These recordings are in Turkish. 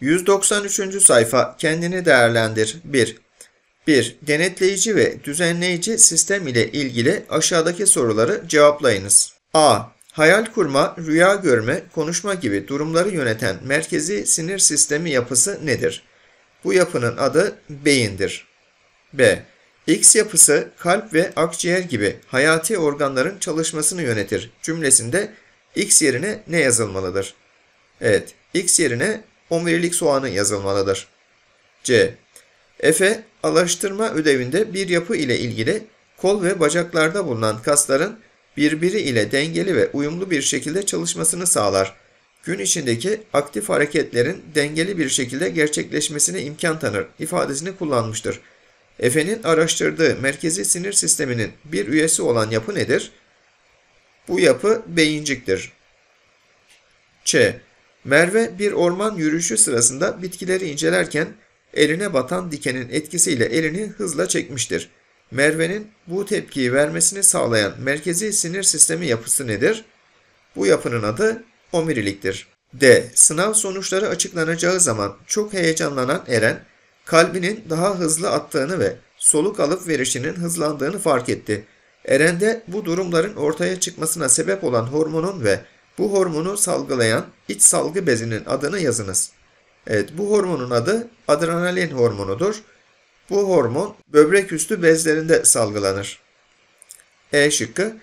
193. sayfa kendini değerlendir. 1. 1. Denetleyici ve düzenleyici sistem ile ilgili aşağıdaki soruları cevaplayınız. A. Hayal kurma, rüya görme, konuşma gibi durumları yöneten merkezi sinir sistemi yapısı nedir? Bu yapının adı beyindir. B. X yapısı kalp ve akciğer gibi hayati organların çalışmasını yönetir cümlesinde X yerine ne yazılmalıdır? Evet, X yerine omurilik soğanı yazılmalıdır. C. Efe, alaştırma ödevinde bir yapı ile ilgili kol ve bacaklarda bulunan kasların birbiri ile dengeli ve uyumlu bir şekilde çalışmasını sağlar. Gün içindeki aktif hareketlerin dengeli bir şekilde gerçekleşmesine imkan tanır ifadesini kullanmıştır. Efe'nin araştırdığı merkezi sinir sisteminin bir üyesi olan yapı nedir? Bu yapı beyinciktir. Ç. Merve bir orman yürüyüşü sırasında bitkileri incelerken eline batan dikenin etkisiyle elini hızla çekmiştir. Merve'nin bu tepkiyi vermesini sağlayan merkezi sinir sistemi yapısı nedir? Bu yapının adı omuriliktir. D. Sınav sonuçları açıklanacağı zaman çok heyecanlanan Eren, kalbinin daha hızlı attığını ve soluk alıp verişinin hızlandığını fark etti. Eren'de bu durumların ortaya çıkmasına sebep olan hormonun ve bu hormonu salgılayan iç salgı bezinin adını yazınız. Evet bu hormonun adı adrenalin hormonudur. Bu hormon böbrek üstü bezlerinde salgılanır. E şıkkı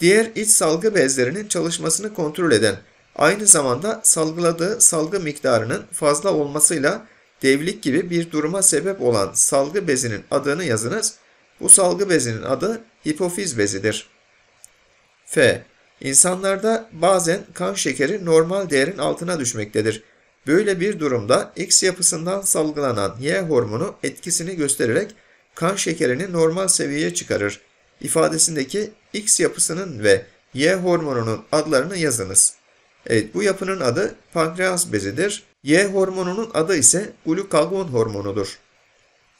diğer iç salgı bezlerinin çalışmasını kontrol eden aynı zamanda salgıladığı salgı miktarının fazla olmasıyla devlik gibi bir duruma sebep olan salgı bezinin adını yazınız. Bu salgı bezinin adı hipofiz bezidir. F. İnsanlarda bazen kan şekeri normal değerin altına düşmektedir. Böyle bir durumda X yapısından salgılanan Y hormonu etkisini göstererek kan şekerini normal seviyeye çıkarır. İfadesindeki X yapısının ve Y hormonunun adlarını yazınız. Evet bu yapının adı pankreas bezidir. Y hormonunun adı ise glukagon hormonudur.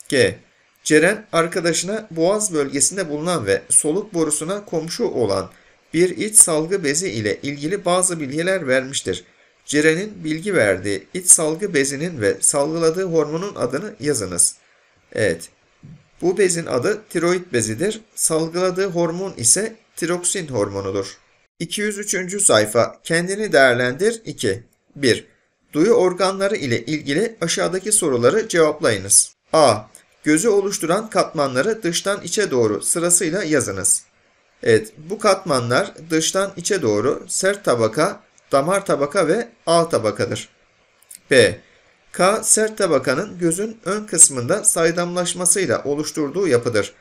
G. Ceren arkadaşına boğaz bölgesinde bulunan ve soluk borusuna komşu olan bir iç salgı bezi ile ilgili bazı bilgiler vermiştir. Cirenin bilgi verdiği iç salgı bezinin ve salgıladığı hormonun adını yazınız. Evet, bu bezin adı tiroid bezidir. Salgıladığı hormon ise tiroksin hormonudur. 203. sayfa Kendini değerlendir 2. 1. Duyu organları ile ilgili aşağıdaki soruları cevaplayınız. A. Gözü oluşturan katmanları dıştan içe doğru sırasıyla yazınız. Evet bu katmanlar dıştan içe doğru sert tabaka, damar tabaka ve alt tabakadır. B. K sert tabakanın gözün ön kısmında saydamlaşmasıyla oluşturduğu yapıdır.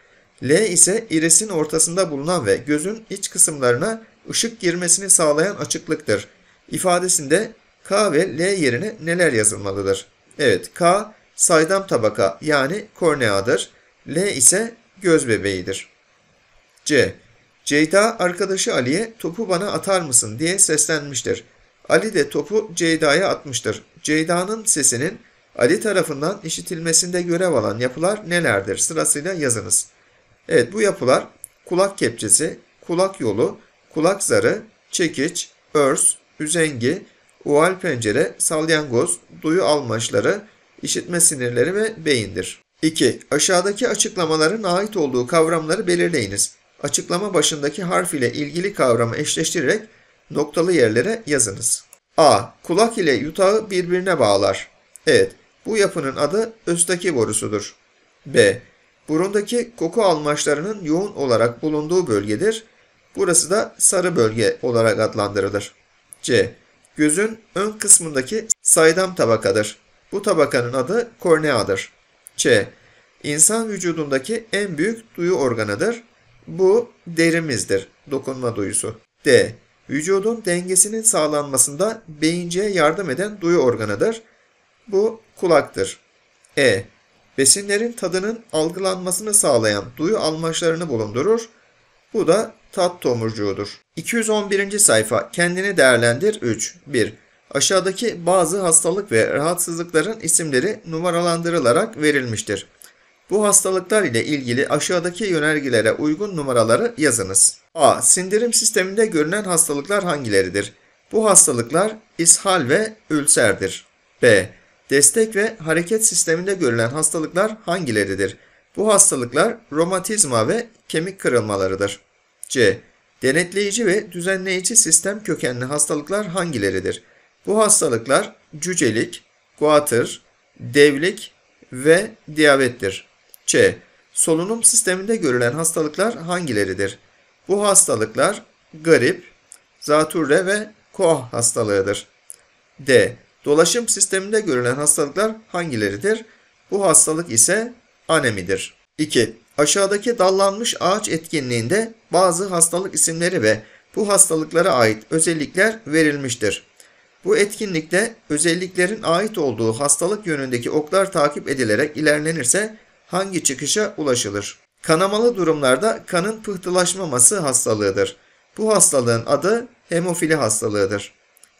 L ise irisin ortasında bulunan ve gözün iç kısımlarına ışık girmesini sağlayan açıklıktır. İfadesinde K ve L yerine neler yazılmalıdır? Evet K saydam tabaka yani korneadır. L ise göz bebeğidir. C. Ceyda arkadaşı Ali'ye topu bana atar mısın diye seslenmiştir. Ali de topu Ceyda'ya atmıştır. Ceyda'nın sesinin Ali tarafından işitilmesinde görev alan yapılar nelerdir sırasıyla yazınız. Evet bu yapılar kulak kepçesi, kulak yolu, kulak zarı, çekiç, örs, üzengi, uval pencere, salyangoz, duyu almaçları, işitme sinirleri ve beyindir. 2. Aşağıdaki açıklamaların ait olduğu kavramları belirleyiniz açıklama başındaki harf ile ilgili kavramı eşleştirerek noktalı yerlere yazınız. A. Kulak ile yutağı birbirine bağlar. Evet, bu yapının adı östaki borusudur. B. Burundaki koku almaçlarının yoğun olarak bulunduğu bölgedir. Burası da sarı bölge olarak adlandırılır. C. Gözün ön kısmındaki saydam tabakadır. Bu tabakanın adı korneadır. C. İnsan vücudundaki en büyük duyu organıdır. Bu derimizdir. Dokunma duyusu. D. Vücudun dengesinin sağlanmasında beyinciye yardım eden duyu organıdır. Bu kulaktır. E. Besinlerin tadının algılanmasını sağlayan duyu almaçlarını bulundurur. Bu da tat tomurcuğudur. 211. sayfa kendini değerlendir 3. 1. Aşağıdaki bazı hastalık ve rahatsızlıkların isimleri numaralandırılarak verilmiştir. Bu hastalıklar ile ilgili aşağıdaki yönergilere uygun numaraları yazınız. A. Sindirim sisteminde görünen hastalıklar hangileridir? Bu hastalıklar ishal ve ülserdir. B. Destek ve hareket sisteminde görülen hastalıklar hangileridir? Bu hastalıklar romatizma ve kemik kırılmalarıdır. C. Denetleyici ve düzenleyici sistem kökenli hastalıklar hangileridir? Bu hastalıklar cücelik, guatır, devlik ve diyabettir. C. Solunum sisteminde görülen hastalıklar hangileridir? Bu hastalıklar grip, zatürre ve koah hastalığıdır. D. Dolaşım sisteminde görülen hastalıklar hangileridir? Bu hastalık ise anemidir. 2. Aşağıdaki dallanmış ağaç etkinliğinde bazı hastalık isimleri ve bu hastalıklara ait özellikler verilmiştir. Bu etkinlikte özelliklerin ait olduğu hastalık yönündeki oklar takip edilerek ilerlenirse hangi çıkışa ulaşılır? Kanamalı durumlarda kanın pıhtılaşmaması hastalığıdır. Bu hastalığın adı hemofili hastalığıdır.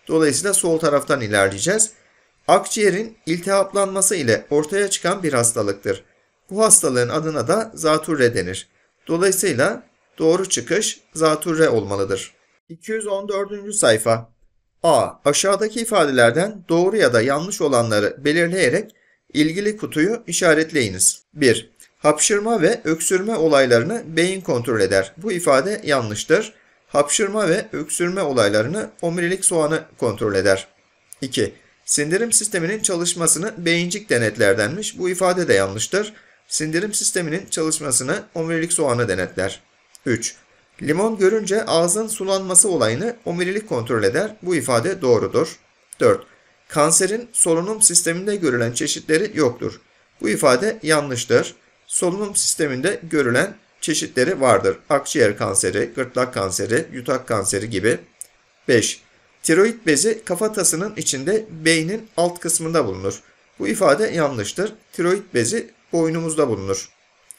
Dolayısıyla sol taraftan ilerleyeceğiz. Akciğerin iltihaplanması ile ortaya çıkan bir hastalıktır. Bu hastalığın adına da zatürre denir. Dolayısıyla doğru çıkış zatürre olmalıdır. 214. sayfa A. Aşağıdaki ifadelerden doğru ya da yanlış olanları belirleyerek ilgili kutuyu işaretleyiniz. 1. Hapşırma ve öksürme olaylarını beyin kontrol eder. Bu ifade yanlıştır. Hapşırma ve öksürme olaylarını omurilik soğanı kontrol eder. 2. Sindirim sisteminin çalışmasını beyincik denetlerdenmiş. Bu ifade de yanlıştır. Sindirim sisteminin çalışmasını omurilik soğanı denetler. 3. Limon görünce ağzın sulanması olayını omurilik kontrol eder. Bu ifade doğrudur. 4 kanserin solunum sisteminde görülen çeşitleri yoktur. Bu ifade yanlıştır. Solunum sisteminde görülen çeşitleri vardır. Akciğer kanseri, gırtlak kanseri, yutak kanseri gibi. 5. Tiroid bezi kafatasının içinde beynin alt kısmında bulunur. Bu ifade yanlıştır. Tiroid bezi boynumuzda bulunur.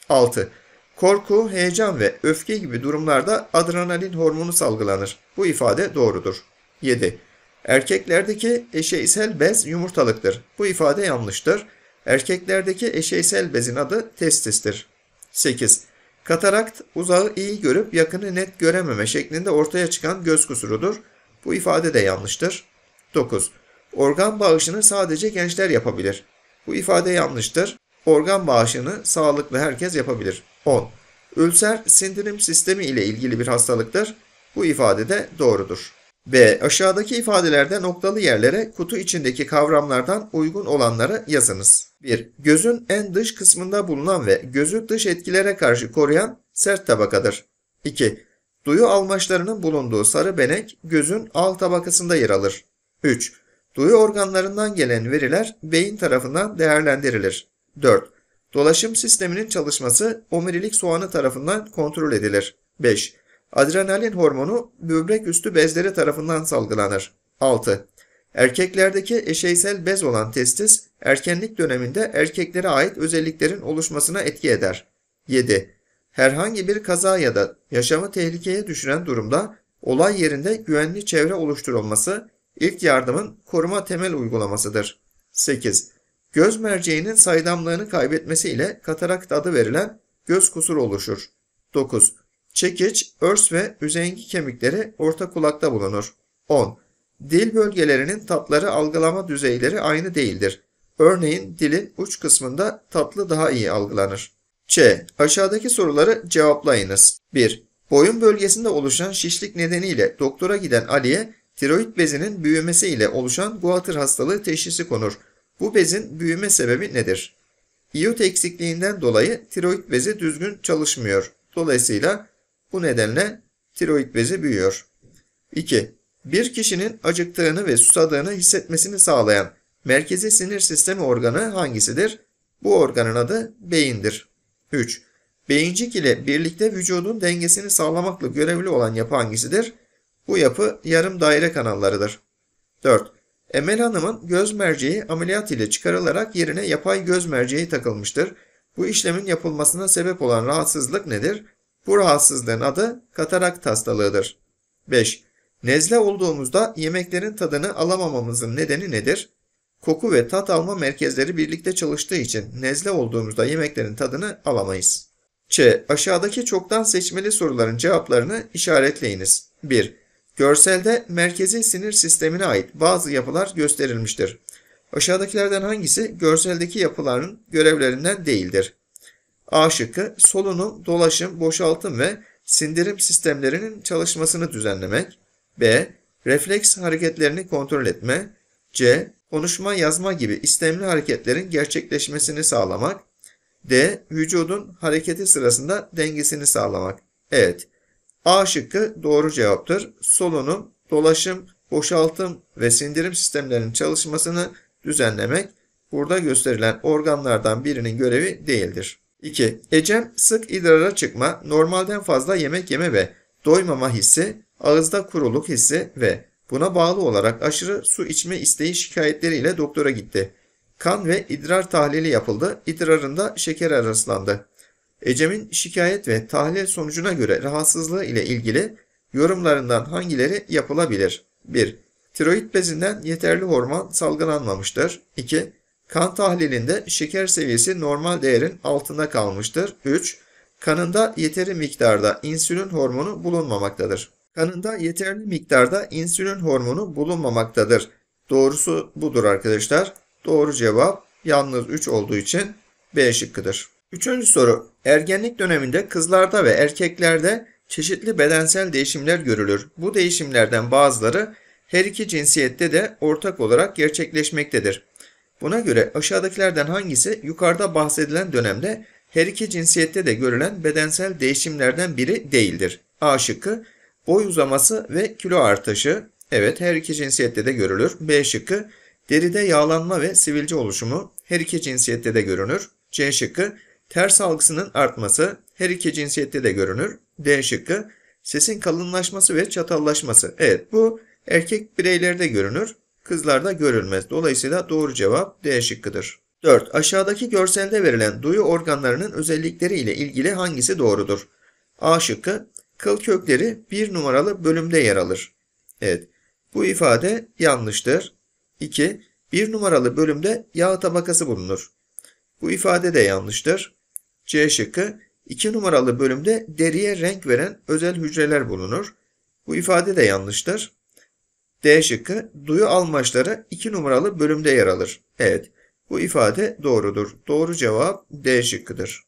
6. Korku, heyecan ve öfke gibi durumlarda adrenalin hormonu salgılanır. Bu ifade doğrudur. 7. Erkeklerdeki eşeysel bez yumurtalıktır. Bu ifade yanlıştır. Erkeklerdeki eşeysel bezin adı testistir. 8. Katarakt uzağı iyi görüp yakını net görememe şeklinde ortaya çıkan göz kusurudur. Bu ifade de yanlıştır. 9. Organ bağışını sadece gençler yapabilir. Bu ifade yanlıştır. Organ bağışını sağlıklı herkes yapabilir. 10. Ülser sindirim sistemi ile ilgili bir hastalıktır. Bu ifade de doğrudur. B. Aşağıdaki ifadelerde noktalı yerlere kutu içindeki kavramlardan uygun olanları yazınız. 1. Gözün en dış kısmında bulunan ve gözü dış etkilere karşı koruyan sert tabakadır. 2. Duyu almaçlarının bulunduğu sarı benek gözün alt tabakasında yer alır. 3. Duyu organlarından gelen veriler beyin tarafından değerlendirilir. 4. Dolaşım sisteminin çalışması omurilik soğanı tarafından kontrol edilir. 5. Adrenalin hormonu böbrek üstü bezleri tarafından salgılanır. 6. Erkeklerdeki eşeysel bez olan testis, erkenlik döneminde erkeklere ait özelliklerin oluşmasına etki eder. 7. Herhangi bir kaza ya da yaşamı tehlikeye düşüren durumda olay yerinde güvenli çevre oluşturulması ilk yardımın koruma temel uygulamasıdır. 8. Göz merceğinin saydamlığını kaybetmesiyle katarakt adı verilen göz kusur oluşur. 9 çekiç, örs ve üzengi kemikleri orta kulakta bulunur. 10. Dil bölgelerinin tatları algılama düzeyleri aynı değildir. Örneğin dilin uç kısmında tatlı daha iyi algılanır. Ç. Aşağıdaki soruları cevaplayınız. 1. Boyun bölgesinde oluşan şişlik nedeniyle doktora giden Ali'ye tiroid bezinin büyümesiyle oluşan guatr hastalığı teşhisi konur. Bu bezin büyüme sebebi nedir? İyot eksikliğinden dolayı tiroid bezi düzgün çalışmıyor. Dolayısıyla bu nedenle tiroid bezi büyüyor. 2. Bir kişinin acıktığını ve susadığını hissetmesini sağlayan merkezi sinir sistemi organı hangisidir? Bu organın adı beyindir. 3. Beyincik ile birlikte vücudun dengesini sağlamakla görevli olan yapı hangisidir? Bu yapı yarım daire kanallarıdır. 4. Emel Hanım'ın göz merceği ameliyat ile çıkarılarak yerine yapay göz merceği takılmıştır. Bu işlemin yapılmasına sebep olan rahatsızlık nedir? Bu rahatsızlığın adı katarakt hastalığıdır. 5. Nezle olduğumuzda yemeklerin tadını alamamamızın nedeni nedir? Koku ve tat alma merkezleri birlikte çalıştığı için nezle olduğumuzda yemeklerin tadını alamayız. Ç. Aşağıdaki çoktan seçmeli soruların cevaplarını işaretleyiniz. 1. Görselde merkezi sinir sistemine ait bazı yapılar gösterilmiştir. Aşağıdakilerden hangisi görseldeki yapıların görevlerinden değildir? A şıkkı solunum, dolaşım, boşaltım ve sindirim sistemlerinin çalışmasını düzenlemek. B. Refleks hareketlerini kontrol etme. C. Konuşma, yazma gibi istemli hareketlerin gerçekleşmesini sağlamak. D. Vücudun hareketi sırasında dengesini sağlamak. Evet. A şıkkı doğru cevaptır. Solunum, dolaşım, boşaltım ve sindirim sistemlerinin çalışmasını düzenlemek burada gösterilen organlardan birinin görevi değildir. 2. Ecem sık idrara çıkma, normalden fazla yemek yeme ve doymama hissi, ağızda kuruluk hissi ve buna bağlı olarak aşırı su içme isteği şikayetleriyle doktora gitti. Kan ve idrar tahlili yapıldı, idrarında şeker rastlandı. Ecem'in şikayet ve tahlil sonucuna göre rahatsızlığı ile ilgili yorumlarından hangileri yapılabilir? 1. Tiroid bezinden yeterli hormon salgılanmamıştır. 2. Kan tahlilinde şeker seviyesi normal değerin altında kalmıştır. 3. Kanında yeteri miktarda insülin hormonu bulunmamaktadır. Kanında yeterli miktarda insülin hormonu bulunmamaktadır. Doğrusu budur arkadaşlar. Doğru cevap yalnız 3 olduğu için B şıkkıdır. Üçüncü soru. Ergenlik döneminde kızlarda ve erkeklerde çeşitli bedensel değişimler görülür. Bu değişimlerden bazıları her iki cinsiyette de ortak olarak gerçekleşmektedir. Buna göre aşağıdakilerden hangisi yukarıda bahsedilen dönemde her iki cinsiyette de görülen bedensel değişimlerden biri değildir? A şıkkı boy uzaması ve kilo artışı. Evet her iki cinsiyette de görülür. B şıkkı deride yağlanma ve sivilce oluşumu. Her iki cinsiyette de görünür. C şıkkı ters algısının artması. Her iki cinsiyette de görünür. D şıkkı sesin kalınlaşması ve çatallaşması. Evet bu erkek bireylerde görünür kızlarda görülmez. Dolayısıyla doğru cevap D şıkkıdır. 4. Aşağıdaki görselde verilen duyu organlarının özellikleri ile ilgili hangisi doğrudur? A şıkkı kıl kökleri bir numaralı bölümde yer alır. Evet. Bu ifade yanlıştır. 2. Bir numaralı bölümde yağ tabakası bulunur. Bu ifade de yanlıştır. C şıkkı iki numaralı bölümde deriye renk veren özel hücreler bulunur. Bu ifade de yanlıştır. D şıkkı duyu almaçları 2 numaralı bölümde yer alır. Evet bu ifade doğrudur. Doğru cevap D şıkkıdır.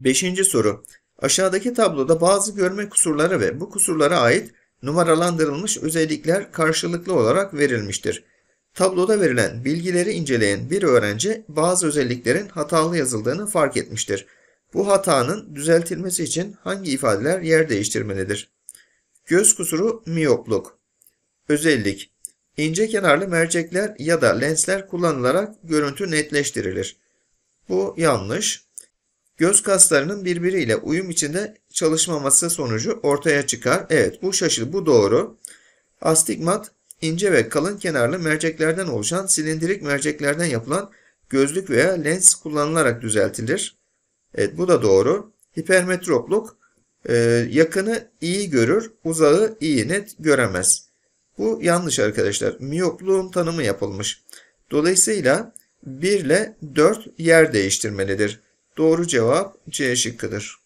5. soru. Aşağıdaki tabloda bazı görme kusurları ve bu kusurlara ait numaralandırılmış özellikler karşılıklı olarak verilmiştir. Tabloda verilen bilgileri inceleyen bir öğrenci bazı özelliklerin hatalı yazıldığını fark etmiştir. Bu hatanın düzeltilmesi için hangi ifadeler yer değiştirmelidir? Göz kusuru miyopluk. Özellik İnce kenarlı mercekler ya da lensler kullanılarak görüntü netleştirilir. Bu yanlış. Göz kaslarının birbiriyle uyum içinde çalışmaması sonucu ortaya çıkar. Evet bu şaşır bu doğru. Astigmat ince ve kalın kenarlı merceklerden oluşan silindirik merceklerden yapılan gözlük veya lens kullanılarak düzeltilir. Evet bu da doğru. Hipermetropluk yakını iyi görür, uzağı iyi net göremez. Bu yanlış arkadaşlar. Miyopluğun tanımı yapılmış. Dolayısıyla 1 ile 4 yer değiştirmelidir. Doğru cevap C şıkkıdır.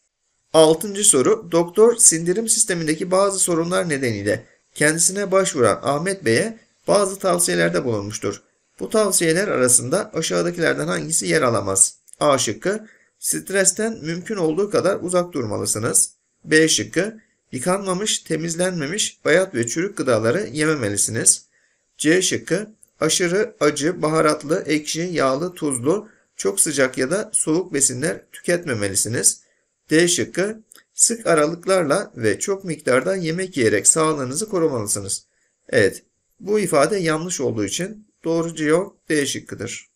6. soru doktor sindirim sistemindeki bazı sorunlar nedeniyle kendisine başvuran Ahmet Bey'e bazı tavsiyelerde bulunmuştur. Bu tavsiyeler arasında aşağıdakilerden hangisi yer alamaz? A şıkkı stresten mümkün olduğu kadar uzak durmalısınız. B şıkkı Yıkanmamış, temizlenmemiş, bayat ve çürük gıdaları yememelisiniz. C şıkkı aşırı, acı, baharatlı, ekşi, yağlı, tuzlu, çok sıcak ya da soğuk besinler tüketmemelisiniz. D şıkkı sık aralıklarla ve çok miktarda yemek yiyerek sağlığınızı korumalısınız. Evet, bu ifade yanlış olduğu için doğru cevap D şıkkıdır.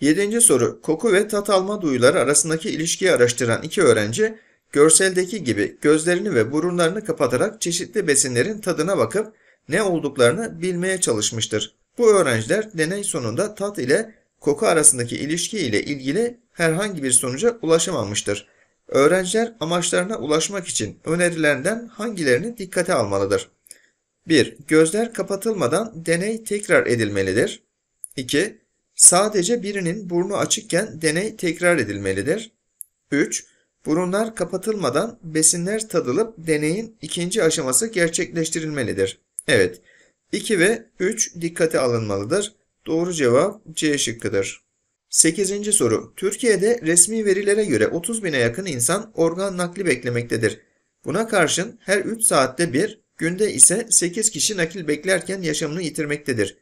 7. soru. Koku ve tat alma duyuları arasındaki ilişkiyi araştıran iki öğrenci Görseldeki gibi gözlerini ve burunlarını kapatarak çeşitli besinlerin tadına bakıp ne olduklarını bilmeye çalışmıştır. Bu öğrenciler deney sonunda tat ile koku arasındaki ilişki ile ilgili herhangi bir sonuca ulaşamamıştır. Öğrenciler amaçlarına ulaşmak için önerilerinden hangilerini dikkate almalıdır? 1. Gözler kapatılmadan deney tekrar edilmelidir. 2. Sadece birinin burnu açıkken deney tekrar edilmelidir. 3. Burunlar kapatılmadan besinler tadılıp deneyin ikinci aşaması gerçekleştirilmelidir. Evet, 2 ve 3 dikkate alınmalıdır. Doğru cevap C şıkkıdır. 8. soru. Türkiye'de resmi verilere göre 30 bine yakın insan organ nakli beklemektedir. Buna karşın her 3 saatte bir, günde ise 8 kişi nakil beklerken yaşamını yitirmektedir.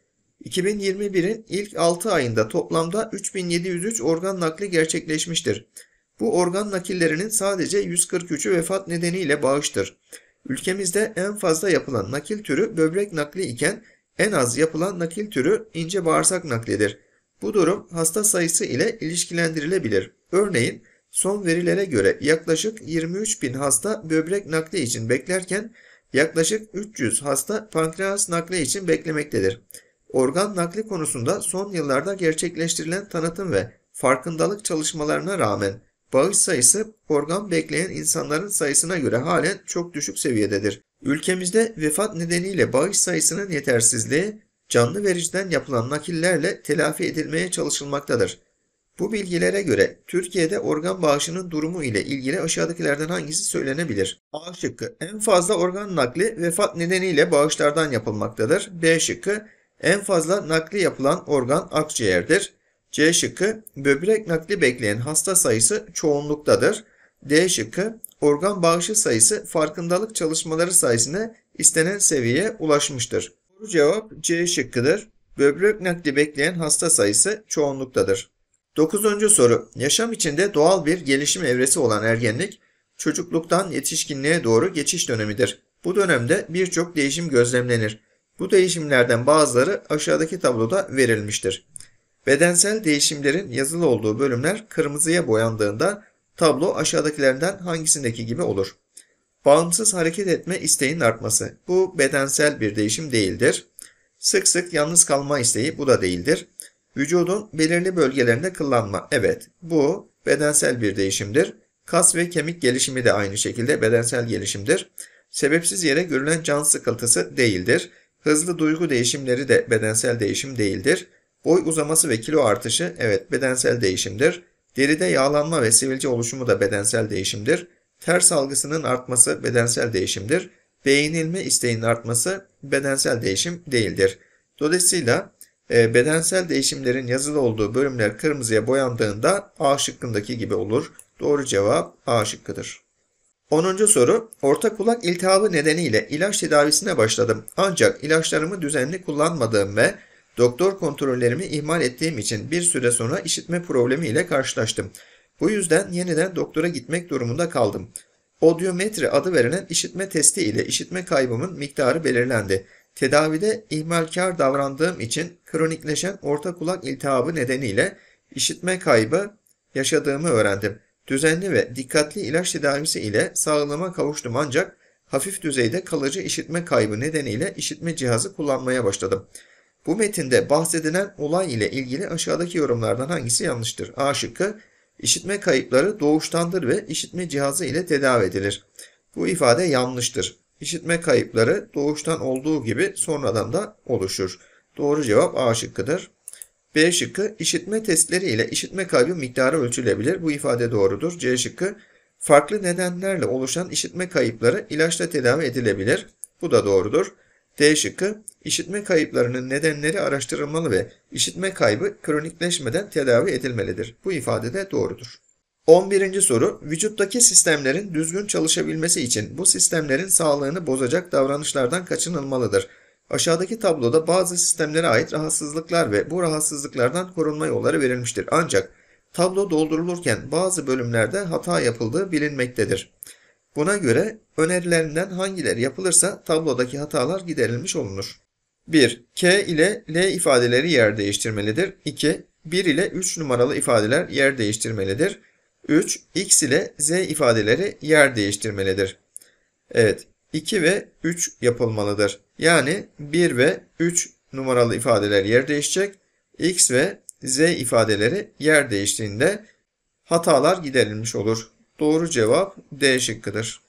2021'in ilk 6 ayında toplamda 3703 organ nakli gerçekleşmiştir. Bu organ nakillerinin sadece 143'ü vefat nedeniyle bağıştır. Ülkemizde en fazla yapılan nakil türü böbrek nakli iken en az yapılan nakil türü ince bağırsak naklidir. Bu durum hasta sayısı ile ilişkilendirilebilir. Örneğin son verilere göre yaklaşık 23 bin hasta böbrek nakli için beklerken yaklaşık 300 hasta pankreas nakli için beklemektedir. Organ nakli konusunda son yıllarda gerçekleştirilen tanıtım ve farkındalık çalışmalarına rağmen Bağış sayısı organ bekleyen insanların sayısına göre halen çok düşük seviyededir. Ülkemizde vefat nedeniyle bağış sayısının yetersizliği canlı vericiden yapılan nakillerle telafi edilmeye çalışılmaktadır. Bu bilgilere göre Türkiye'de organ bağışının durumu ile ilgili aşağıdakilerden hangisi söylenebilir? A şıkkı en fazla organ nakli vefat nedeniyle bağışlardan yapılmaktadır. B şıkkı en fazla nakli yapılan organ akciğerdir. C şıkkı böbrek nakli bekleyen hasta sayısı çoğunluktadır. D şıkkı organ bağışı sayısı farkındalık çalışmaları sayesinde istenen seviyeye ulaşmıştır. Doğru cevap C şıkkıdır. Böbrek nakli bekleyen hasta sayısı çoğunluktadır. 9. soru. Yaşam içinde doğal bir gelişim evresi olan ergenlik, çocukluktan yetişkinliğe doğru geçiş dönemidir. Bu dönemde birçok değişim gözlemlenir. Bu değişimlerden bazıları aşağıdaki tabloda verilmiştir. Bedensel değişimlerin yazılı olduğu bölümler kırmızıya boyandığında tablo aşağıdakilerinden hangisindeki gibi olur? Bağımsız hareket etme isteğinin artması. Bu bedensel bir değişim değildir. Sık sık yalnız kalma isteği bu da değildir. Vücudun belirli bölgelerinde kıllanma. Evet bu bedensel bir değişimdir. Kas ve kemik gelişimi de aynı şekilde bedensel gelişimdir. Sebepsiz yere görülen can sıkıntısı değildir. Hızlı duygu değişimleri de bedensel değişim değildir. Boy uzaması ve kilo artışı evet bedensel değişimdir. Deride yağlanma ve sivilce oluşumu da bedensel değişimdir. Ter salgısının artması bedensel değişimdir. Beğenilme isteğinin artması bedensel değişim değildir. Dolayısıyla e, bedensel değişimlerin yazılı olduğu bölümler kırmızıya boyandığında A şıkkındaki gibi olur. Doğru cevap A şıkkıdır. 10. soru. Orta kulak iltihabı nedeniyle ilaç tedavisine başladım. Ancak ilaçlarımı düzenli kullanmadığım ve Doktor kontrollerimi ihmal ettiğim için bir süre sonra işitme problemiyle karşılaştım. Bu yüzden yeniden doktora gitmek durumunda kaldım. Odiometri adı verilen işitme testi ile işitme kaybımın miktarı belirlendi. Tedavide ihmalkar davrandığım için kronikleşen orta kulak iltihabı nedeniyle işitme kaybı yaşadığımı öğrendim. Düzenli ve dikkatli ilaç tedavisi ile sağlığıma kavuştum ancak hafif düzeyde kalıcı işitme kaybı nedeniyle işitme cihazı kullanmaya başladım. Bu metinde bahsedilen olay ile ilgili aşağıdaki yorumlardan hangisi yanlıştır? A şıkkı, işitme kayıpları doğuştandır ve işitme cihazı ile tedavi edilir. Bu ifade yanlıştır. İşitme kayıpları doğuştan olduğu gibi sonradan da oluşur. Doğru cevap A şıkkıdır. B şıkkı işitme testleri ile işitme kaybı miktarı ölçülebilir. Bu ifade doğrudur. C şıkkı farklı nedenlerle oluşan işitme kayıpları ilaçla tedavi edilebilir. Bu da doğrudur. D şıkkı işitme kayıplarının nedenleri araştırılmalı ve işitme kaybı kronikleşmeden tedavi edilmelidir. Bu ifade de doğrudur. 11. soru, vücuttaki sistemlerin düzgün çalışabilmesi için bu sistemlerin sağlığını bozacak davranışlardan kaçınılmalıdır. Aşağıdaki tabloda bazı sistemlere ait rahatsızlıklar ve bu rahatsızlıklardan korunma yolları verilmiştir. Ancak tablo doldurulurken bazı bölümlerde hata yapıldığı bilinmektedir. Buna göre önerilerinden hangileri yapılırsa tablodaki hatalar giderilmiş olunur. 1. K ile L ifadeleri yer değiştirmelidir. 2. 1 ile 3 numaralı ifadeler yer değiştirmelidir. 3. X ile Z ifadeleri yer değiştirmelidir. Evet. 2 ve 3 yapılmalıdır. Yani 1 ve 3 numaralı ifadeler yer değişecek. X ve Z ifadeleri yer değiştiğinde hatalar giderilmiş olur. Doğru cevap D şıkkıdır.